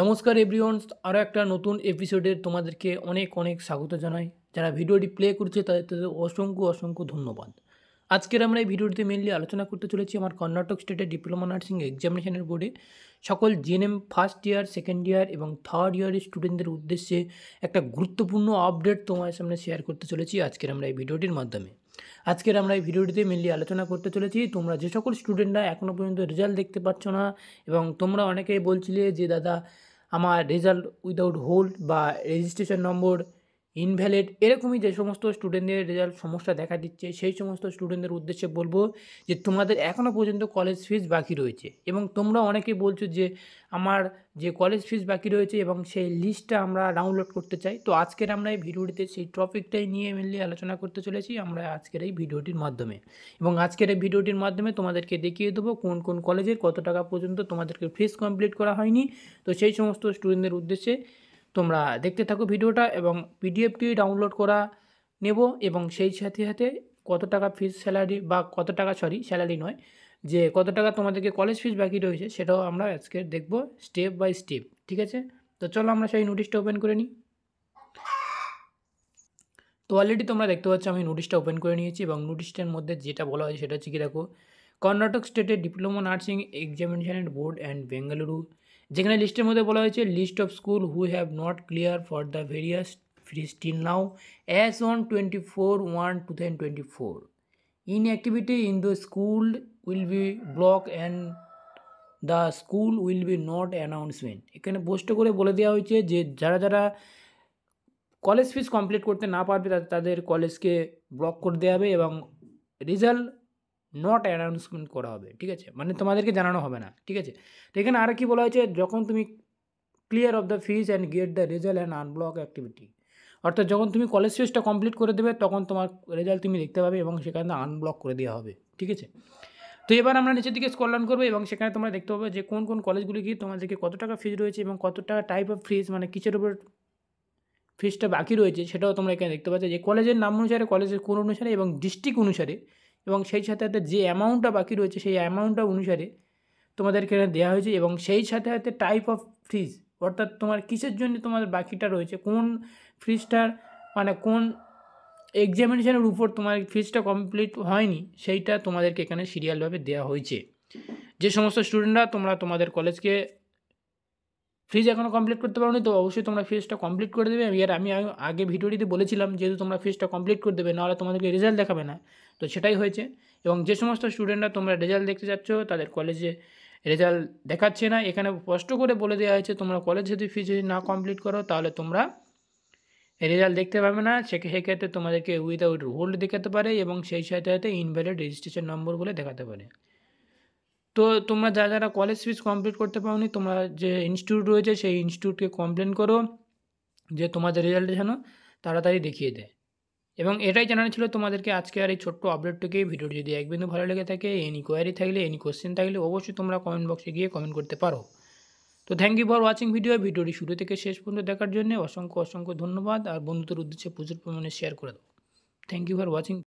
নমস্কার এভরিওয়ান্স আরও একটা নতুন এপিসোডে তোমাদেরকে অনেক অনেক স্বাগত জানাই যারা ভিডিওটি প্লে করছে তাদের তাদের অসংখ্য অসংখ্য ধন্যবাদ আজকের আমরা এই ভিডিওটিতে মেনলি আলোচনা করতে চলেছি আমার কর্ণাটক স্টেটের ডিপ্লোমা নার্সিং এক্সামিনেশনের বোর্ডে সকল GNM first year second year এবং থার্ড ইয়ারের স্টুডেন্টদের উদ্দেশ্যে একটা গুরুত্বপূর্ণ আপডেট তোমার সামনে শেয়ার করতে চলেছি আজকের আমরা এই ভিডিওটির মাধ্যমে আজকের আমরা এই ভিডিওটিতে মেনলি আলোচনা করতে চলেছি তোমরা যে সকল স্টুডেন্টরা এখনও পর্যন্ত রেজাল্ট দেখতে পাচ্ছ না এবং তোমরা অনেকেই বলছিলে যে দাদা আমার রেজাল্ট উইদাউট হোল্ড বা রেজিস্ট্রেশন নম্বর ইনভ্যালিড এরকমই যে সমস্ত স্টুডেন্টদের রেজাল্ট সমস্যা দেখা দিচ্ছে সেই সমস্ত স্টুডেন্টদের উদ্দেশ্যে বলবো যে তোমাদের এখনও পর্যন্ত কলেজ ফিজ বাকি রয়েছে এবং তোমরা অনেকেই বলছো যে আমার যে কলেজ ফিজ বাকি রয়েছে এবং সেই লিস্টটা আমরা ডাউনলোড করতে চাই তো আজকের আমরা এই ভিডিওটিতে সেই টপিকটাই নিয়ে মেনলি আলোচনা করতে চলেছি আমরা আজকের এই ভিডিওটির মাধ্যমে এবং আজকের এই ভিডিওটির মাধ্যমে তোমাদেরকে দেখিয়ে দেবো কোন কোন কলেজের কত টাকা পর্যন্ত তোমাদেরকে ফিজ কমপ্লিট করা হয়নি তো সেই সমস্ত স্টুডেন্টদের উদ্দেশ্যে তোমরা দেখতে থাকো ভিডিওটা এবং পিডিএফটি ডাউনলোড করা নেব এবং সেই সাথে সাথে কত টাকা ফিস স্যালারি বা কত টাকা সরি স্যালারি নয় যে কত টাকা তোমাদেরকে কলেজ ফিস বাকি রয়েছে সেটাও আমরা আজকে দেখব স্টেপ বাই স্টেপ ঠিক আছে তো চলো আমরা সেই নোটিশটা ওপেন করে নিই তো অলরেডি তোমরা দেখতে পাচ্ছ আমি নোটিশটা ওপেন করে নিয়েছি এবং নোটিশটার মধ্যে যেটা বলা হয়েছে সেটা হচ্ছে কি দেখো কর্ণাটক স্টেটের ডিপ্লোমা নার্সিং এক্সামিনেশনের বোর্ড অ্যান্ড বেঙ্গালুরু যেখানে লিস্টের মধ্যে বলা হয়েছে list of school who have not clear for the various free still now as on twenty four one two thousand twenty four activity in the school will be block and the school will be not announcement এখানে post করে বলে দেওয়া হয়েছে যে যারা যারা college ফিস complete করতে না পারবে তাদের কলেজকে ব্লক করে দেওয়া হবে এবং রেজাল্ট নট অ্যানাউন্সমেন্ট করা হবে ঠিক আছে মানে তোমাদেরকে জানানো হবে না ঠিক আছে তো এখানে আর কি বলা হয়েছে যখন তুমি clear of the fees and get the result and unblock activity অর্থাৎ যখন তুমি কলেজ ফিজটা কমপ্লিট করে দেবে তখন তোমার রেজাল্ট তুমি দেখতে পাবে এবং সেখানে আনব্লক করে দেওয়া হবে ঠিক আছে তো এবার আমরা নিচের দিকে স্কল ডাউন করবো এবং সেখানে তোমরা দেখতে পাবে যে কোন কোন কলেজগুলি কি তোমাদেরকে কত টাকা ফিজ রয়েছে এবং কত টাকা টাইপ অফ ফিজ মানে কিসের উপর ফিজটা বাকি রয়েছে সেটাও তোমরা এখানে দেখতে পাচ্ছ যে কলেজের নাম অনুসারে কলেজের কোন অনুসারে এবং ডিস্ট্রিক্ট অনুসারে এবং সেই সাথে সাথে যে অ্যামাউন্টটা বাকি রয়েছে সেই অ্যামাউন্টটা অনুসারে তোমাদেরকে এখানে দেওয়া হয়েছে এবং সেই সাথে সাথে টাইপ অফ ফ্রিজ অর্থাৎ তোমার কিসের জন্য তোমার বাকিটা রয়েছে কোন ফ্রিজটার মানে কোন এক্সামিনেশানের উপর তোমার ফিজটা কমপ্লিট হয়নি সেইটা তোমাদেরকে এখানে সিরিয়ালভাবে দেওয়া হয়েছে যে সমস্ত স্টুডেন্টরা তোমরা তোমাদের কলেজকে ফ্রিজ এখনও কমপ্লিট করতে পারোনি তো অবশ্যই তোমরা ফিজটা কমপ্লিট করে দেবে আর আমি আগে ভিডিওটিতে বলেছিলাম যেহেতু তোমরা ফিজটা কমপ্লিট করে দেবে নাহলে তোমাদেরকে রেজাল্ট দেখাবে না তো সেটাই হয়েছে এবং যে সমস্ত স্টুডেন্টরা তোমরা রেজাল্ট দেখতে যাচ্ছ তাদের কলেজে রেজাল্ট দেখাচ্ছে না এখানে স্পষ্ট করে বলে দেওয়া হয়েছে তোমরা কলেজ যদি ফিজ যদি না কমপ্লিট করো তাহলে তোমরা রেজাল্ট দেখতে পাবে না সেক্ষেত্রে তোমাদেরকে উইদাউট হোল্ড দেখাতে পারে এবং সেই সাথে সাথে ইনভ্যালিড রেজিস্ট্রেশন নম্বর বলে দেখাতে পারে তো তোমরা যারা যারা কলেজ ফিজ কমপ্লিট করতে পারো নি তোমরা যে ইনস্টিটিউট রয়েছে সেই ইনস্টিটিউটকে কমপ্লেন করো যে তোমাদের রেজাল্ট যেন তাড়াতাড়ি দেখিয়ে দেয় এবং এটাই জানানো ছিল তোমাদেরকে আজকে আর এই ছোট্ট আপডেটটুকুই ভিডিওটি যদি এক বিন্দু ভালো লেগে থাকে এনি কোয়ারি থাকলে এনি কোয়েশ্চেন থাকলে অবশ্যই তোমরা কমেন্ট বক্সে গিয়ে কমেন্ট করতে পারো তো thank you for watching video ভিডিওটি শুরু থেকে শেষ পর্যন্ত দেখার জন্য অসংখ্য অসংখ্য ধন্যবাদ আর বন্ধুদের উদ্দেশ্যে প্রচুর পরিমাণে শেয়ার করে দাও থ্যাংক ইউ ফর ওয়াচিং